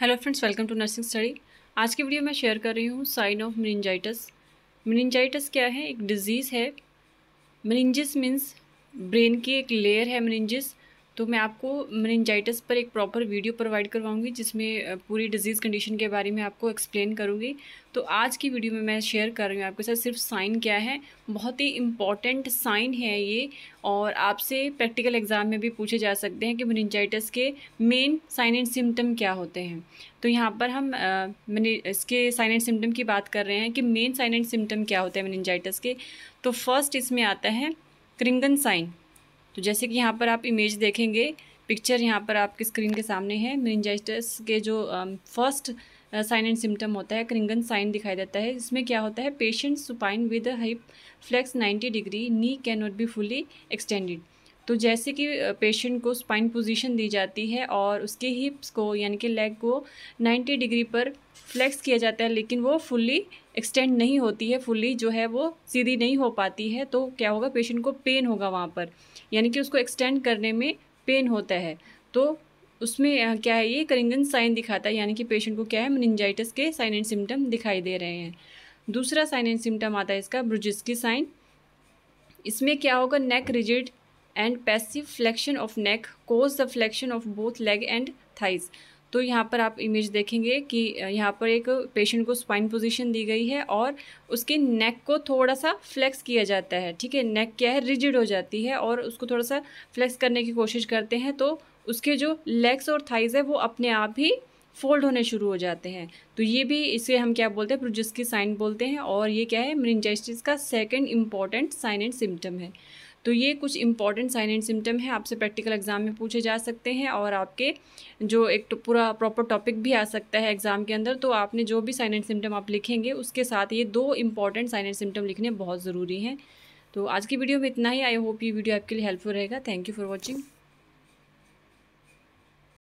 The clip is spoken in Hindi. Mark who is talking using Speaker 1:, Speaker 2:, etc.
Speaker 1: hello friends welcome to nursing study आज की वीडियो मैं शेयर कर रही हूँ साइन ऑफ मिनिंजाइटस मिनिंजाइटस क्या है एक डिजीज़ है मिनिंजिस मीन्स ब्रेन की एक लेयर है मिनिंजिस तो मैं आपको मेनिनजाइटिस पर एक प्रॉपर वीडियो प्रोवाइड करवाऊंगी जिसमें पूरी डिजीज़ कंडीशन के बारे में आपको एक्सप्लेन करूंगी तो आज की वीडियो में मैं शेयर कर रही हूँ आपके साथ सिर्फ साइन क्या है बहुत ही इम्पॉर्टेंट साइन है ये और आपसे प्रैक्टिकल एग्ज़ाम में भी पूछे जा सकते हैं कि मेनिनजाइटिस के मेन साइन एंड सिम्टम क्या होते हैं तो यहाँ पर हम मैंने इसके साइन एंड सिम्टम की बात कर रहे हैं कि मेन साइन एंड सिम्टम क्या होते हैं मेनजाइटिस के तो फर्स्ट इसमें आता है क्रिंगन साइन तो जैसे कि यहाँ पर आप इमेज देखेंगे पिक्चर यहाँ पर आपके स्क्रीन के सामने है मिनजाइटस के जो फर्स्ट साइन एंड सिम्टम होता है क्रिंगन साइन दिखाई देता है इसमें क्या होता है patient supine with hip flex 90 degree knee can not be fully extended तो जैसे कि पेशेंट को स्पाइन पोजीशन दी जाती है और उसके हिप्स को यानी कि लेग को 90 डिग्री पर फ्लेक्स किया जाता है लेकिन वो फुल्ली एक्सटेंड नहीं होती है फुल्ली जो है वो सीधी नहीं हो पाती है तो क्या होगा पेशेंट को पेन होगा वहाँ पर यानी कि उसको एक्सटेंड करने में पेन होता है तो उसमें क्या है ये करिंगन साइन दिखाता है यानी कि पेशेंट को क्या है मनिंजाइटिस के साइन एंड सिम्टम दिखाई दे रहे हैं दूसरा साइन एंड सिम्टम आता है इसका ब्रुजिस्की साइन इसमें क्या होगा neck rigid and passive flexion of neck causes the flexion of both leg and thighs तो यहाँ पर आप इमेज देखेंगे कि यहाँ पर एक पेशेंट को स्पाइन पोजीशन दी गई है और उसके नेक को थोड़ा सा फ्लेक्स किया जाता है ठीक है नेक क्या है रिजिड हो जाती है और उसको थोड़ा सा फ्लेक्स करने की कोशिश करते हैं तो उसके जो लेग्स और थाइज है वो अपने आप ही फोल्ड होने शुरू हो जाते हैं तो ये भी इसे हम क्या बोलते हैं प्रोजिस की साइन बोलते हैं और ये क्या है मरिंजाइस्टिस का second important sign and symptom है तो ये कुछ इंपॉर्टेंट साइन एंड सिम्टम है आपसे प्रैक्टिकल एग्ज़ाम में पूछे जा सकते हैं और आपके जो एक तो पूरा प्रॉपर टॉपिक भी आ सकता है एग्ज़ाम के अंदर तो आपने जो भी साइन एंड सिम्टम आप लिखेंगे उसके साथ ये दो इंपॉर्टेंट साइन एंड सिम्टम लिखने बहुत ज़रूरी हैं तो आज की वीडियो में इतना ही आई होप ये वीडियो आपके लिए हेल्पफुल रहेगा थैंक यू फॉर वॉचिंग